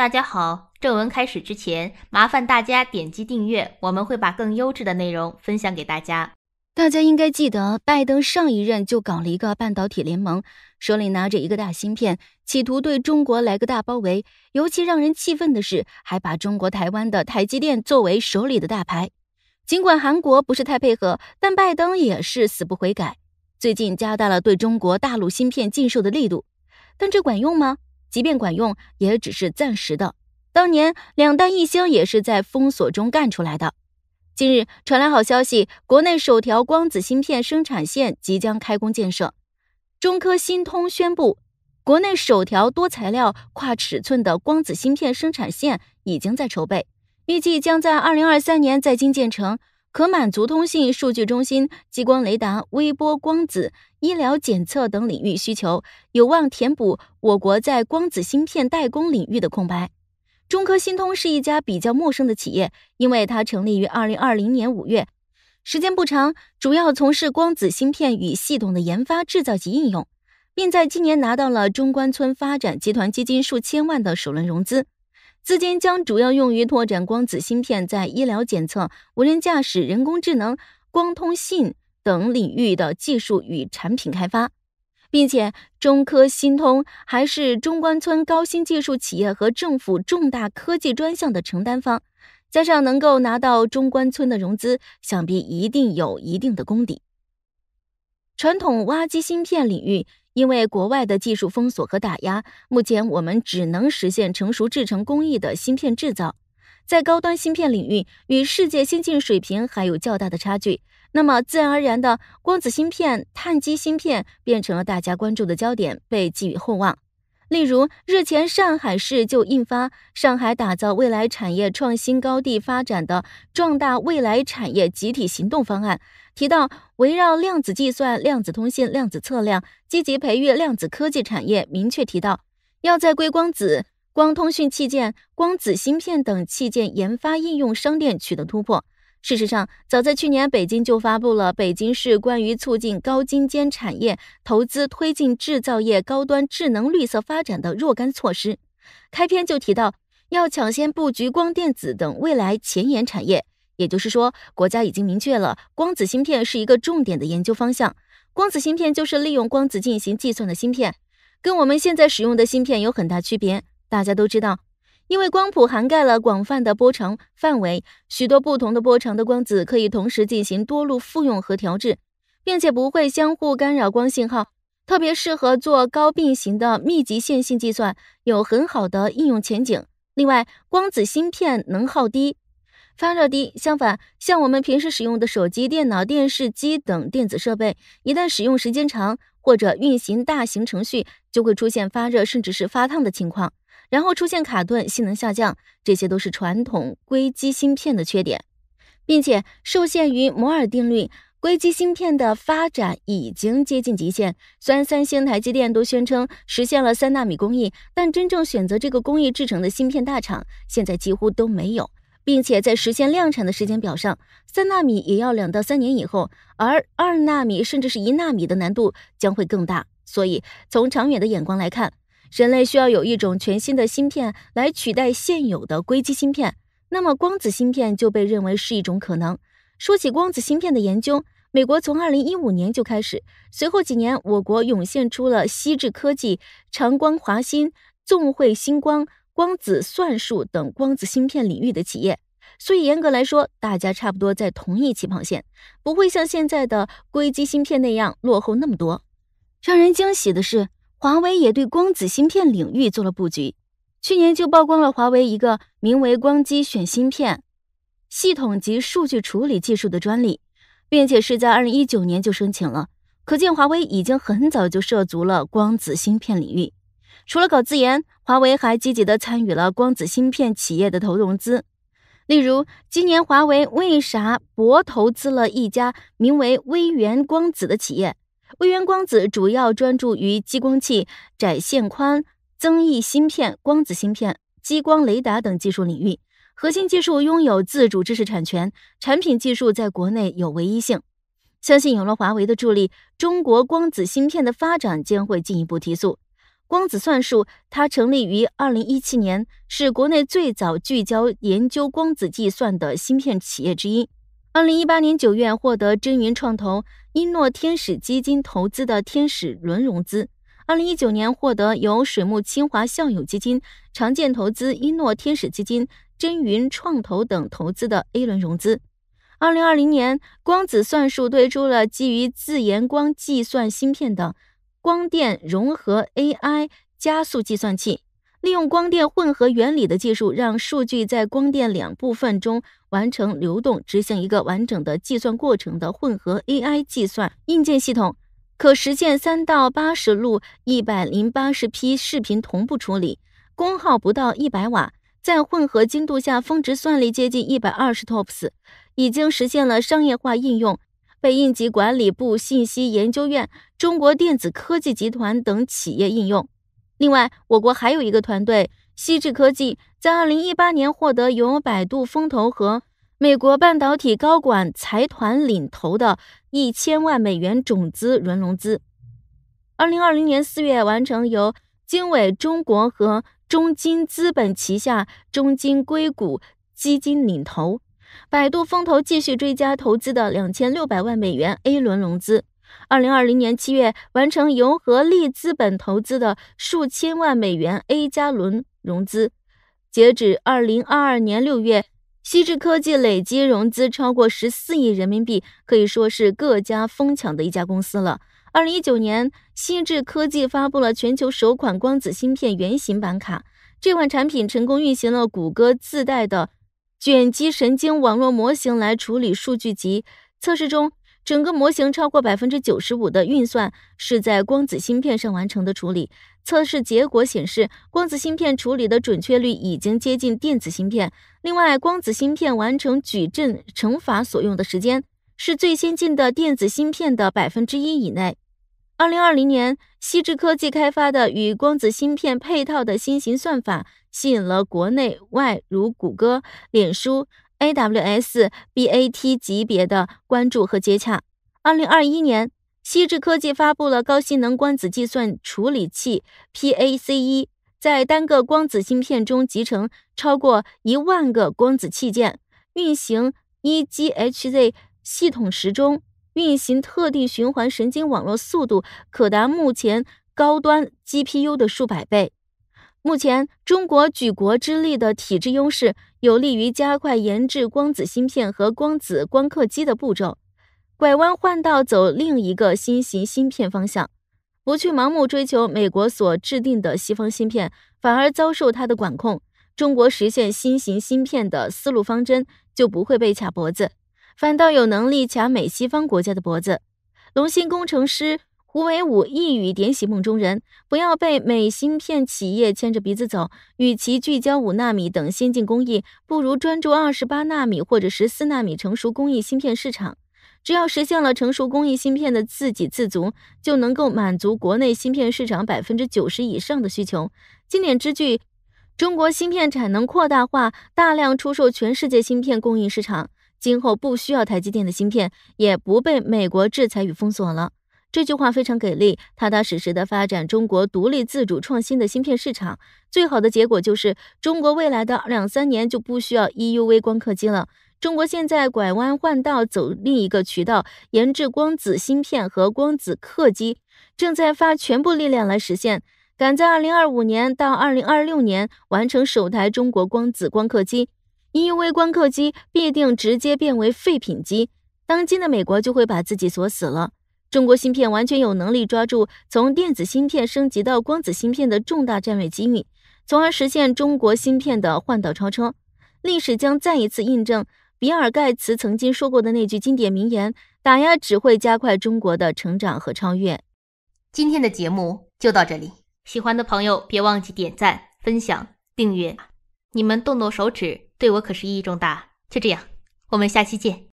大家好，正文开始之前，麻烦大家点击订阅，我们会把更优质的内容分享给大家。大家应该记得，拜登上一任就搞了一个半导体联盟，手里拿着一个大芯片，企图对中国来个大包围。尤其让人气愤的是，还把中国台湾的台积电作为手里的大牌。尽管韩国不是太配合，但拜登也是死不悔改，最近加大了对中国大陆芯片禁售的力度。但这管用吗？即便管用，也只是暂时的。当年两弹一星也是在封锁中干出来的。近日传来好消息，国内首条光子芯片生产线即将开工建设。中科芯通宣布，国内首条多材料、跨尺寸的光子芯片生产线已经在筹备，预计将在二零二三年在京建成。可满足通信、数据中心、激光雷达、微波、光子、医疗检测等领域需求，有望填补我国在光子芯片代工领域的空白。中科芯通是一家比较陌生的企业，因为它成立于二零二零年五月，时间不长，主要从事光子芯片与系统的研发、制造及应用，并在今年拿到了中关村发展集团基金数千万的首轮融资。资金将主要用于拓展光子芯片在医疗检测、无人驾驶、人工智能、光通信等领域的技术与产品开发，并且中科芯通还是中关村高新技术企业和政府重大科技专项的承担方，加上能够拿到中关村的融资，想必一定有一定的功底。传统挖机芯片领域。因为国外的技术封锁和打压，目前我们只能实现成熟制成工艺的芯片制造，在高端芯片领域与世界先进水平还有较大的差距。那么，自然而然的，光子芯片、碳基芯片变成了大家关注的焦点，被寄予厚望。例如，日前上海市就印发《上海打造未来产业创新高地发展的壮大未来产业集体行动方案》，提到围绕量子计算、量子通信、量子测量，积极培育量子科技产业，明确提到要在硅光子、光通讯器件、光子芯片等器件研发应用商店取得突破。事实上，早在去年，北京就发布了《北京市关于促进高精尖产业投资、推进制造业高端智能绿色发展的若干措施》，开篇就提到要抢先布局光电子等未来前沿产业。也就是说，国家已经明确了光子芯片是一个重点的研究方向。光子芯片就是利用光子进行计算的芯片，跟我们现在使用的芯片有很大区别。大家都知道。因为光谱涵盖了广泛的波长范围，许多不同的波长的光子可以同时进行多路复用和调制，并且不会相互干扰光信号，特别适合做高并行的密集线性计算，有很好的应用前景。另外，光子芯片能耗低，发热低。相反，像我们平时使用的手机、电脑、电视机等电子设备，一旦使用时间长或者运行大型程序，就会出现发热甚至是发烫的情况。然后出现卡顿，性能下降，这些都是传统硅基芯片的缺点，并且受限于摩尔定律，硅基芯片的发展已经接近极限。虽然三星、台积电都宣称实现了三纳米工艺，但真正选择这个工艺制成的芯片大厂现在几乎都没有，并且在实现量产的时间表上，三纳米也要两到三年以后，而二纳米甚至是一纳米的难度将会更大。所以，从长远的眼光来看。人类需要有一种全新的芯片来取代现有的硅基芯片，那么光子芯片就被认为是一种可能。说起光子芯片的研究，美国从二零一五年就开始，随后几年，我国涌现出了西智科技、长光华芯、纵汇星光、光子算术等光子芯片领域的企业。所以严格来说，大家差不多在同一起跑线，不会像现在的硅基芯片那样落后那么多。让人惊喜的是。华为也对光子芯片领域做了布局，去年就曝光了华为一个名为“光机选芯片系统及数据处理技术”的专利，并且是在二零一九年就申请了。可见，华为已经很早就涉足了光子芯片领域。除了搞自研，华为还积极地参与了光子芯片企业的投融资。例如，今年华为为啥博投资了一家名为“微源光子”的企业？微源光子主要专注于激光器、窄线宽、增益芯片、光子芯片、激光雷达等技术领域，核心技术拥有自主知识产权，产品技术在国内有唯一性。相信有了华为的助力，中国光子芯片的发展将会进一步提速。光子算术，它成立于二零一七年，是国内最早聚焦研究光子计算的芯片企业之一。二零一八年九月获得真云创投、一诺天使基金投资的天使轮融资；二零一九年获得由水木清华校友基金、常见投资、一诺天使基金、真云创投等投资的 A 轮融资；二零二零年，光子算术推出了基于自研光计算芯片的光电融合 AI 加速计算器。利用光电混合原理的技术，让数据在光电两部分中完成流动，执行一个完整的计算过程的混合 AI 计算硬件系统，可实现三到八十路一百零八十 P 视频同步处理，功耗不到一百瓦，在混合精度下峰值算力接近一百二十 TOPS，已经实现了商业化应用，被应急管理部信息研究院、中国电子科技集团等企业应用。另外，我国还有一个团队，西智科技，在二零一八年获得由百度风投和美国半导体高管财团领投的一千万美元种子轮融资；二零二零年四月完成由经纬中国和中金资本旗下中金硅谷基金领投，百度风投继续追加投资的两千六百万美元 A 轮融资。二零二零年七月完成由合力资本投资的数千万美元 A 加轮融资。截止二零二二年六月，西智科技累计融资超过十四亿人民币，可以说是各家疯抢的一家公司了。二零一九年，西智科技发布了全球首款光子芯片原型板卡，这款产品成功运行了谷歌自带的卷积神经网络模型来处理数据集。测试中。整个模型超过百分之九十五的运算是在光子芯片上完成的处理。测试结果显示，光子芯片处理的准确率已经接近电子芯片。另外，光子芯片完成矩阵乘法所用的时间，是最先进的电子芯片的百分之一以内。二零二零年，西智科技开发的与光子芯片配套的新型算法，吸引了国内外如谷歌、脸书。AWS、BAT 级别的关注和接洽。二零二一年，西智科技发布了高性能光子计算处理器 PACE，在单个光子芯片中集成超过一万个光子器件，运行 EGHZ 系统时钟，运行特定循环神经网络速度可达目前高端 GPU 的数百倍。目前，中国举国之力的体制优势，有利于加快研制光子芯片和光子光刻机的步骤，拐弯换道走另一个新型芯片方向，不去盲目追求美国所制定的西方芯片，反而遭受它的管控，中国实现新型芯片的思路方针就不会被卡脖子，反倒有能力卡美西方国家的脖子。龙芯工程师。胡伟武一语点醒梦中人：不要被美芯片企业牵着鼻子走。与其聚焦五纳米等先进工艺，不如专注二十八纳米或者十四纳米成熟工艺芯片市场。只要实现了成熟工艺芯片的自给自足，就能够满足国内芯片市场百分之九十以上的需求。经典之句：中国芯片产能扩大化，大量出售全世界芯片供应市场，今后不需要台积电的芯片，也不被美国制裁与封锁了。这句话非常给力，踏踏实实的发展中国独立自主创新的芯片市场，最好的结果就是中国未来的两三年就不需要 EUV 光刻机了。中国现在拐弯换道走另一个渠道，研制光子芯片和光子刻机，正在发全部力量来实现，赶在二零二五年到二零二六年完成首台中国光子光刻机。EUV 光刻机必定直接变为废品机，当今的美国就会把自己锁死了。中国芯片完全有能力抓住从电子芯片升级到光子芯片的重大战略机遇，从而实现中国芯片的换道超车。历史将再一次印证比尔盖茨曾经说过的那句经典名言：打压只会加快中国的成长和超越。今天的节目就到这里，喜欢的朋友别忘记点赞、分享、订阅，你们动动手指对我可是意义重大。就这样，我们下期见。